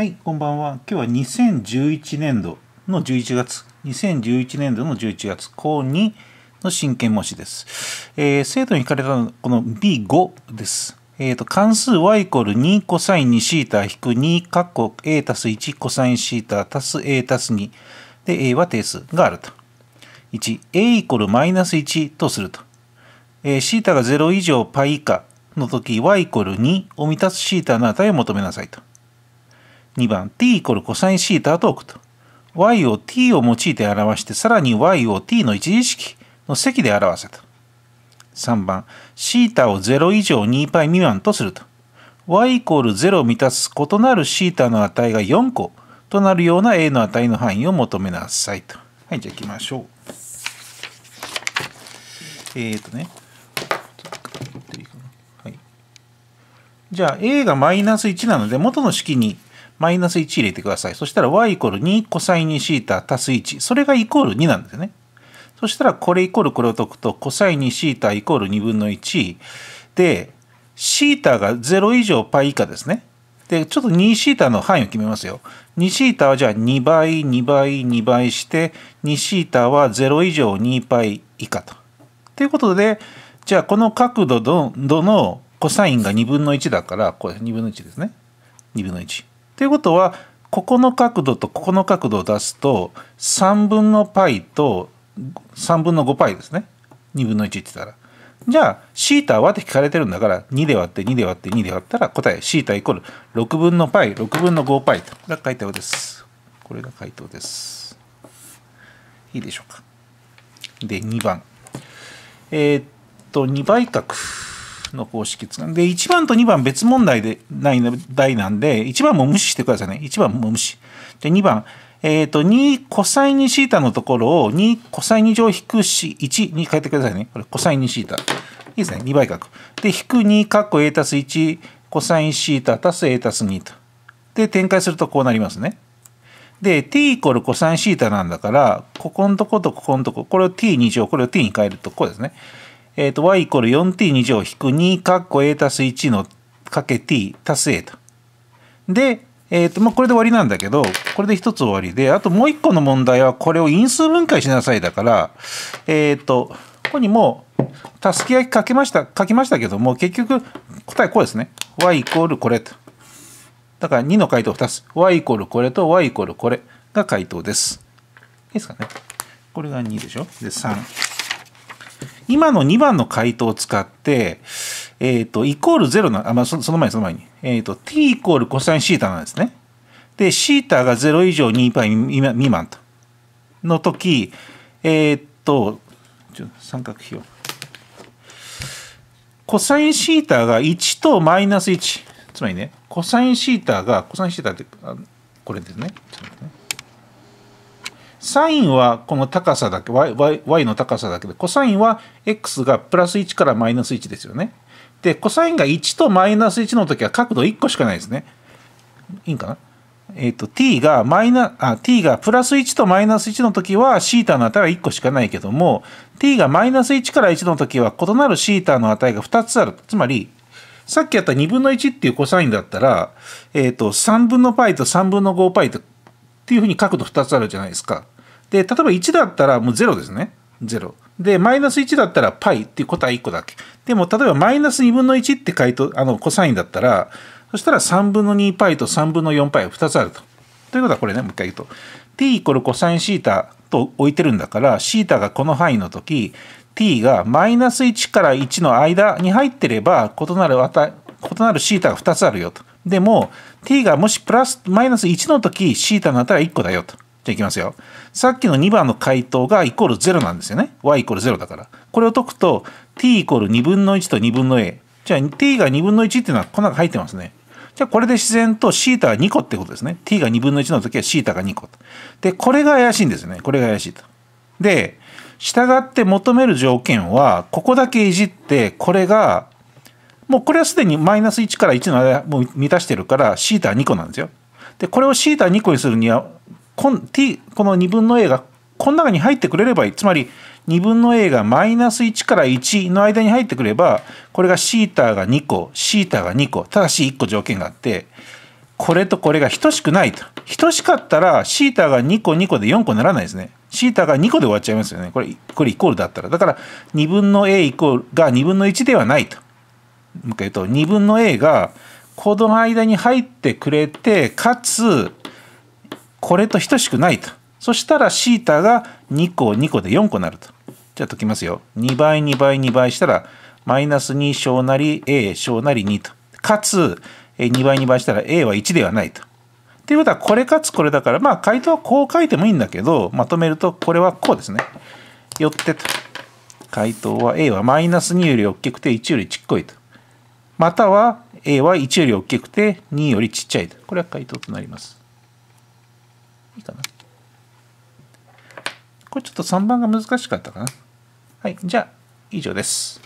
はい、こんばんは。今日は2011年度の11月、2011年度の11月、高2の真剣模試です。えー、生徒に聞かれたのこの B5 です。えっ、ー、と、関数 y イコール2コサイン2シータ引く2カッ a たす1コサインシータたす a たす2で a は定数があると。1、a イコールマイナス1とすると。えー、シータが0以上 π 以下の時 y イコール2を満たすシータの値を求めなさいと。2番 t イコール cosθ と置くと y を t を用いて表してさらに y を t の一次式の積で表せと3番 θ を0以上 2π 未満とすると y イコール0を満たす異なる θ の値が4個となるような a の値の範囲を求めなさいとはいじゃあ行きましょうえっ、ー、とねじゃあ a がマイナス1なので元の式にマイナス1入れてください。そしたら y イコール2 cos2θ 足す1。それがイコール2なんですよね。そしたらこれイコールこれを解くと cos2θ イコール2分の1。で、θ が0以上 π 以下ですね。で、ちょっと 2θ の範囲を決めますよ。2θ はじゃあ2倍、2倍、2倍して、2θ は0以上 2π 以下と。ということで、じゃあこの角度どのコサインが2分の1だから、これ2分の1ですね。2分の1。ということはここの角度とここの角度を出すと3分の π と3分の 5π ですね2分の1って言ったら。じゃあ θ はって聞かれてるんだから2で割って2で割って2で割ったら答え θ イコール6分の π6 分の 5π が回答です。これが回答です。いいでしょうか。で2番。えー、っと2倍角。の公式使で、1番と2番別問題でない題なんで、1番も無視してくださいね。1番も無視。で、2番。えっ、ー、と、2コサインシータのところを2コサイン乗引くし1に変えてくださいね。これコサインシータ。いいですね。2倍角。で、引く2括弧 A たす1コサインシータたす A たす2と。で、展開するとこうなりますね。で、t イコールコサインシータなんだから、ここのとことここのとこ、これを t2 乗、これを t に変えるとこうですね。えっ、ー、と、y イコール 4t2 乗引く2括弧 a 足す1のかけ t 足す a と。で、えっ、ー、と、まあ、これで終わりなんだけど、これで一つ終わりで、あともう一個の問題はこれを因数分解しなさいだから、えっ、ー、と、ここにもう、たすき焼きかけました、書きましたけども、結局、答えこうですね。y イコールこれと。だから2の回答2つ。y イコールこれと y イコールこれが回答です。いいですかね。これが2でしょで、3。今の2番の回答を使って、えっ、ー、と、イコール0な、あ、まあそ、の前にその前に、えっ、ー、と、t イコールコサインシータなんですね。で、シータが0以上2パイ未満と。の時、えっ、ー、と、ちょ三角比を。コサインシータが1とマイナス1。つまりね、コサインシータが、コサインシータって、あこれですね。ちょっとねサインはこの高さだけ y, y, の高さだけでコサインは x がプラス1からマイナス1ですよねでコサインが1とマイナス1の時は角度1個しかないですねいいんかなえっ、ー、と t がマイナあ t がプラス1とマイナス1の時は θ の値は1個しかないけども t がマイナス1から1の時は異なる θ の値が2つあるつまりさっきやった2分の1っていうコサインだったら、えっ、ー、と、3分の π と3分の 5π とっていうふうに角度2つあるじゃないですか。で、例えば1だったらもう0ですね。0。で、マイナス1だったら π っていう答え1個だけ。でも、例えばマイナス2分の1って回答、あの、コサインだったら、そしたら3分の 2π と3分の 4π 2つあると。ということはこれね、もう一回言うと。t イコールコサインシータと置いてるんだから、シータがこの範囲の時、t がマイナス1から1の間に入ってれば、異なる値、異なるシータが2つあるよと。でも t がもしプラスマイナス1の時 θ になったら1個だよと。じゃあいきますよ。さっきの2番の回答がイコール0なんですよね。y イコール0だから。これを解くと t イコール2分の1と2分の a。じゃあ t が2分の1っていうのはこの中入ってますね。じゃあこれで自然と θ が2個ってことですね。t が2分の1の時は θ が2個と。で、これが怪しいんですよね。これが怪しいと。で、従って求める条件は、ここだけいじって、これがもうこれはすでにマイナス1から1の間もう満たしてるからシータ2個なんですよ。でこれをシータ2個にするにはこん t この2分の a がこの中に入ってくれればいいつまり2分の a がマイナス1から1の間に入ってくればこれがシータが2個シータが2個ただし1個条件があってこれとこれが等しくないと等しかったらシータが2個2個で4個ならないですねシータが2個で終わっちゃいますよねこれこれイコールだったらだから2分の a イコールが2分の1ではないと言うと2分の a がこの間に入ってくれてかつこれと等しくないとそしたら θ が2個2個で4個になるとじゃあ解きますよ2倍2倍2倍したらマイナス2小なり a 小なり2とかつ2倍2倍したら a は1ではないと。ということはこれかつこれだからまあ回答はこう書いてもいいんだけどまとめるとこれはこうですね。よってと。回答は a はマイナス2より大きくて1よりちっこいと。または A は1より大きくて2よりちっちゃい。これは回答となります。いいかな。これちょっと3番が難しかったかな。はい、じゃあ以上です。